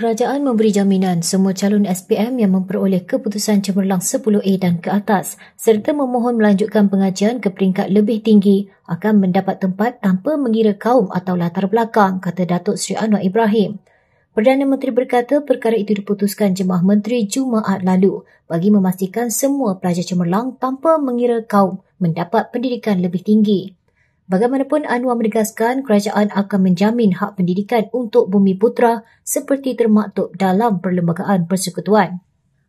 Kerajaan memberi jaminan semua calon SPM yang memperoleh keputusan cemerlang 10A dan ke atas serta memohon melanjutkan pengajian ke peringkat lebih tinggi akan mendapat tempat tanpa mengira kaum atau latar belakang, kata Datuk Sri Anwar Ibrahim. Perdana Menteri berkata perkara itu diputuskan jemaah menteri Jumaat lalu bagi memastikan semua pelajar cemerlang tanpa mengira kaum mendapat pendidikan lebih tinggi. Bagaimanapun Anwar menegaskan kerajaan akan menjamin hak pendidikan untuk bumi putra seperti termaktub dalam Perlembagaan Persekutuan.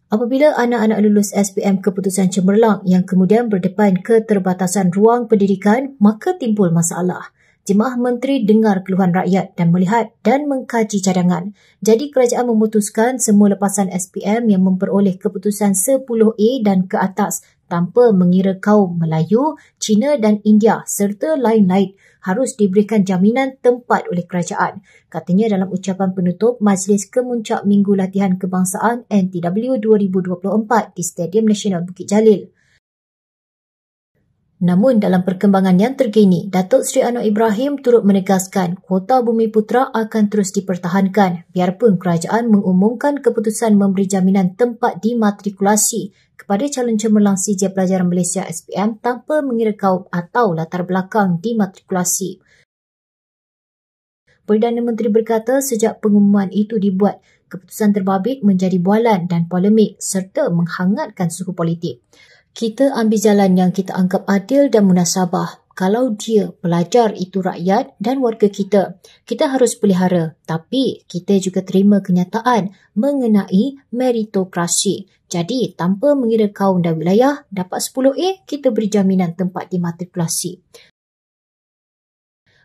Apabila anak-anak lulus SPM keputusan cemerlang yang kemudian berdepan keterbatasan ruang pendidikan, maka timbul masalah. Jemaah Menteri dengar keluhan rakyat dan melihat dan mengkaji cadangan. Jadi kerajaan memutuskan semua lepasan SPM yang memperoleh keputusan 10A dan ke atas tanpa mengira kaum Melayu, Cina dan India serta lain-lain harus diberikan jaminan tempat oleh kerajaan. Katanya dalam ucapan penutup Majlis Kemuncak Minggu Latihan Kebangsaan NTW 2024 di Stadium Nasional Bukit Jalil. Namun dalam perkembangan yang terkini, Datuk Seri Anwar Ibrahim turut menegaskan kuota bumi putra akan terus dipertahankan biarpun kerajaan mengumumkan keputusan memberi jaminan tempat dimatrikulasi kepada calon cemerlang sijil pelajaran Malaysia SPM tanpa mengira kaum atau latar belakang dimatrikulasi. Perdana Menteri berkata sejak pengumuman itu dibuat, keputusan terbabit menjadi bualan dan polemik serta menghangatkan suku politik kita ambil jalan yang kita anggap adil dan munasabah. Kalau dia pelajar itu rakyat dan warga kita, kita harus pelihara. Tapi kita juga terima kenyataan mengenai meritokrasi. Jadi tanpa mengira kaum dan wilayah, dapat 10A, kita beri jaminan tempat di matrikulasi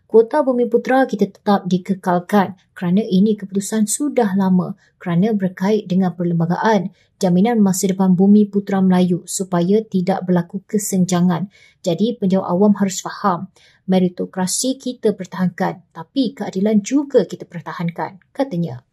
kuota bumi putra kita tetap dikekalkan kerana ini keputusan sudah lama kerana berkait dengan perlembagaan jaminan masa depan bumi putra Melayu supaya tidak berlaku kesenjangan. Jadi penjawat awam harus faham meritokrasi kita pertahankan tapi keadilan juga kita pertahankan katanya.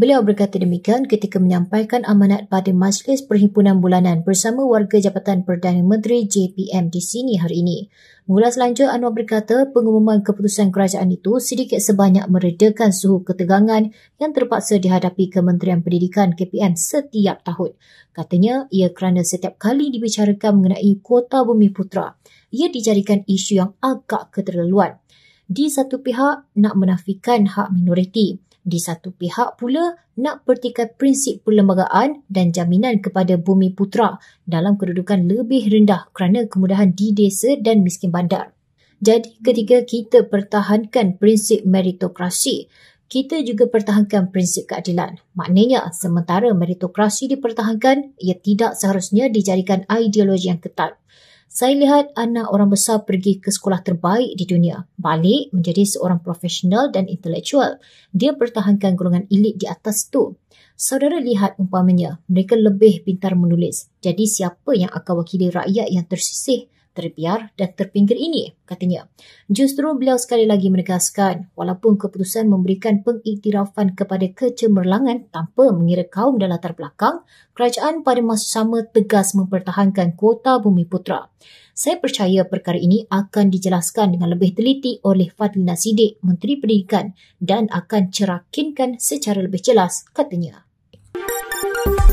Beliau berkata demikian ketika menyampaikan amanat pada Majlis Perhimpunan Bulanan bersama warga Jabatan Perdana Menteri JPM di sini hari ini. Mengulas lanjut, Anwar berkata pengumuman keputusan kerajaan itu sedikit sebanyak meredakan suhu ketegangan yang terpaksa dihadapi Kementerian Pendidikan KPM setiap tahun. Katanya, ia kerana setiap kali dibicarakan mengenai kuota bumi putra, ia dijadikan isu yang agak keterlaluan. Di satu pihak, nak menafikan hak minoriti. Di satu pihak pula nak pertikai prinsip perlembagaan dan jaminan kepada bumi putra dalam kedudukan lebih rendah kerana kemudahan di desa dan miskin bandar. Jadi ketika kita pertahankan prinsip meritokrasi, kita juga pertahankan prinsip keadilan. Maknanya, sementara meritokrasi dipertahankan, ia tidak seharusnya dijadikan ideologi yang ketat saya lihat anak orang besar pergi ke sekolah terbaik di dunia, balik menjadi seorang profesional dan intelektual. Dia pertahankan golongan elit di atas tu. Saudara lihat umpamanya, mereka lebih pintar menulis. Jadi siapa yang akan wakili rakyat yang tersisih? terbiar dan terpinggir ini, katanya. Justru beliau sekali lagi menegaskan, walaupun keputusan memberikan pengiktirafan kepada kecemerlangan tanpa mengira kaum dan latar belakang, kerajaan pada masa sama tegas mempertahankan kuota bumi putra. Saya percaya perkara ini akan dijelaskan dengan lebih teliti oleh Fadlina Sidik, Menteri Pendidikan dan akan cerakinkan secara lebih jelas, katanya.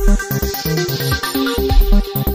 Thank you.